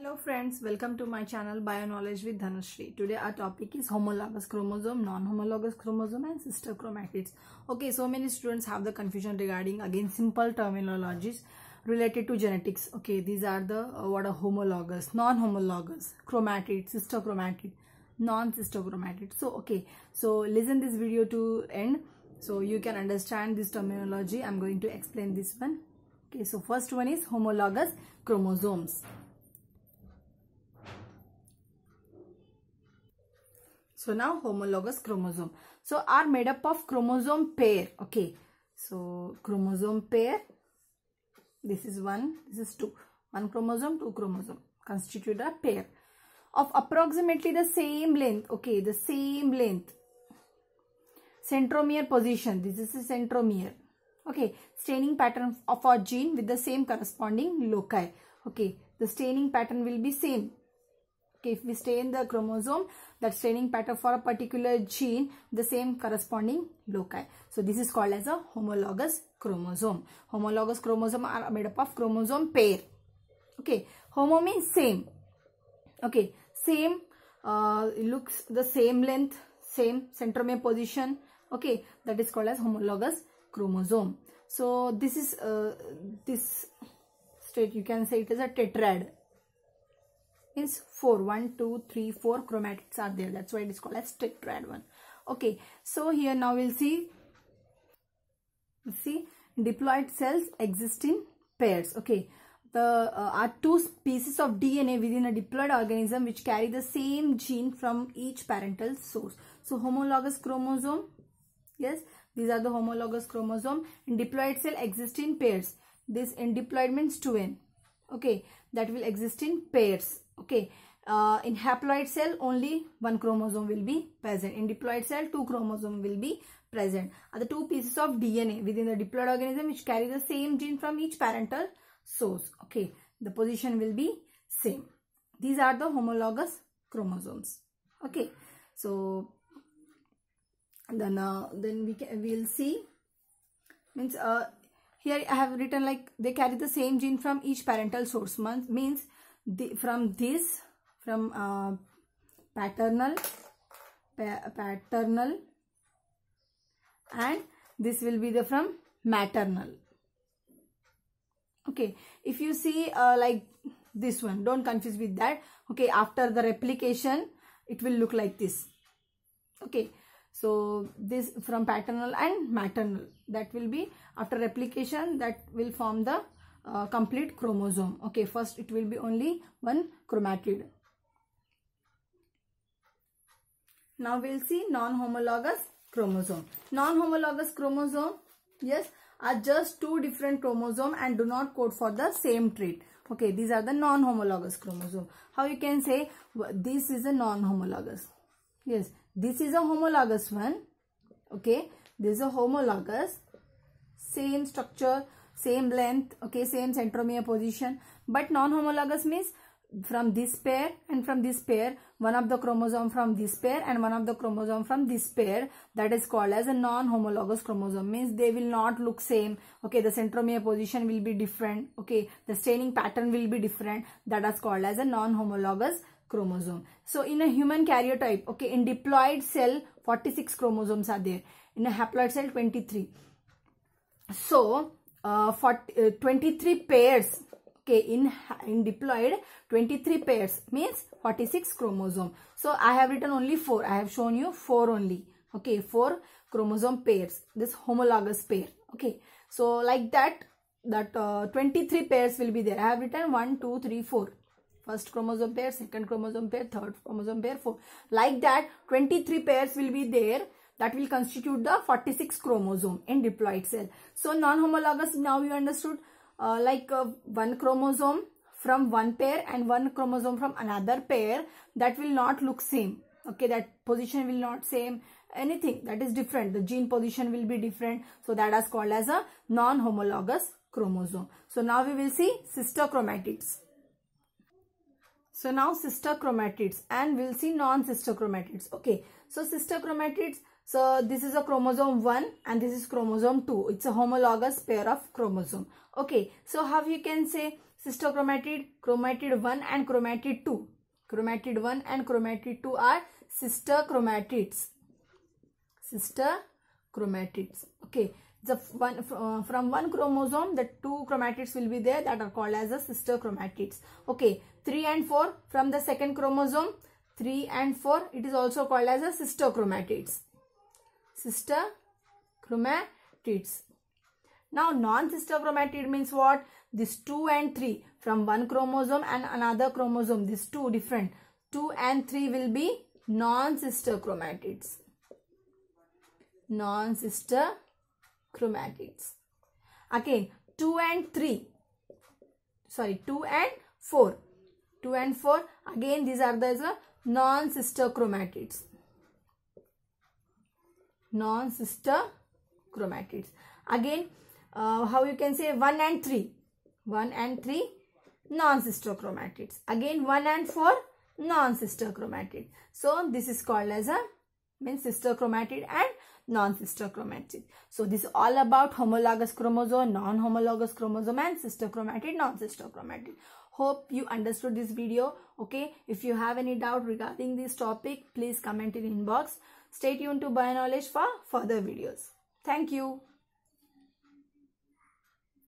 Hello friends, welcome to my channel Bio Knowledge with Dhanashree. Today our topic is homologous chromosome, non-homologous chromosome and sister chromatids. Okay, so many students have the confusion regarding again simple terminologies related to genetics. Okay, these are the uh, what are homologous, non-homologous, chromatid, sister chromatid, non-sister chromatid. So okay, so listen this video to end so you can understand this terminology. I'm going to explain this one. Okay, so first one is homologous chromosomes. So now homologous chromosome. So are made up of chromosome pair. Okay. So chromosome pair. This is one. This is two. One chromosome, two chromosome. Constitute a pair. Of approximately the same length. Okay. The same length. Centromere position. This is a centromere. Okay. Staining pattern of our gene with the same corresponding loci. Okay. The staining pattern will be same if we stay in the chromosome, that staining pattern for a particular gene, the same corresponding loci. So this is called as a homologous chromosome. Homologous chromosome are made up of chromosome pair. Okay, homo means same. Okay, same uh, looks the same length, same centromere position. Okay, that is called as homologous chromosome. So this is uh, this state you can say it is a tetrad is 4 1 2 3 4 chromatids are there that's why it is called as tetrad one okay so here now we'll see see diploid cells exist in pairs okay the uh, are two pieces of dna within a diploid organism which carry the same gene from each parental source so homologous chromosome yes these are the homologous chromosome and diploid cell exist in pairs this in diploid means 2n okay that will exist in pairs okay uh, in haploid cell only one chromosome will be present in diploid cell two chromosome will be present are the two pieces of dna within the diploid organism which carry the same gene from each parental source okay the position will be same these are the homologous chromosomes okay so then uh, then we can we'll see means uh here i have written like they carry the same gene from each parental source means the, from this from uh, paternal pa paternal and this will be the from maternal okay if you see uh, like this one don't confuse with that okay after the replication it will look like this okay so this from paternal and maternal that will be after replication that will form the uh, complete chromosome okay first it will be only one chromatid now we'll see non-homologous chromosome non-homologous chromosome yes are just two different chromosome and do not code for the same trait okay these are the non-homologous chromosome how you can say this is a non-homologous yes this is a homologous one okay this is a homologous same structure same length okay same centromere position but non-homologous means from this pair and from this pair one of the chromosome from this pair and one of the chromosome from this pair that is called as a non-homologous chromosome means they will not look same okay the centromere position will be different okay the staining pattern will be different that is called as a non-homologous chromosome so in a human karyotype okay in diploid cell 46 chromosomes are there in a haploid cell 23 so uh, for, uh, 23 pairs okay in, in diploid 23 pairs means 46 chromosome so i have written only four i have shown you four only okay four chromosome pairs this homologous pair okay so like that that uh, 23 pairs will be there i have written 1 2 3 4 first chromosome pair second chromosome pair third chromosome pair four like that 23 pairs will be there that will constitute the 46 chromosome in diploid cell. So non-homologous, now you understood uh, like uh, one chromosome from one pair and one chromosome from another pair that will not look same. Okay, that position will not same anything that is different. The gene position will be different. So that is called as a non-homologous chromosome. So now we will see sister chromatids. So now sister chromatids and we'll see non-sister chromatids. Okay. So sister chromatids, so this is a chromosome 1 and this is chromosome 2. It's a homologous pair of chromosome. Okay, so how you can say sister chromatid, chromatid 1 and chromatid 2. Chromatid 1 and chromatid 2 are sister chromatids. Sister chromatids. Okay, the one uh, from one chromosome the two chromatids will be there that are called as the sister chromatids okay 3 and 4 from the second chromosome 3 and 4 it is also called as a sister chromatids sister chromatids now non-sister chromatid means what this 2 and 3 from one chromosome and another chromosome these two different 2 and 3 will be non-sister chromatids non-sister chromatids again 2 and 3 sorry 2 and 4 2 and 4 again these are the non-sister chromatids. Non-sister chromatids. Again, uh, how you can say 1 and 3. 1 and 3 non-sister chromatids. Again 1 and 4 non-sister chromatid. So this is called as a means sister chromatid and non-sister chromatid. So this is all about homologous chromosome, non-homologous chromosome and sister chromatid, non-sister chromatid hope you understood this video okay if you have any doubt regarding this topic please comment in inbox stay tuned to bio knowledge for further videos thank you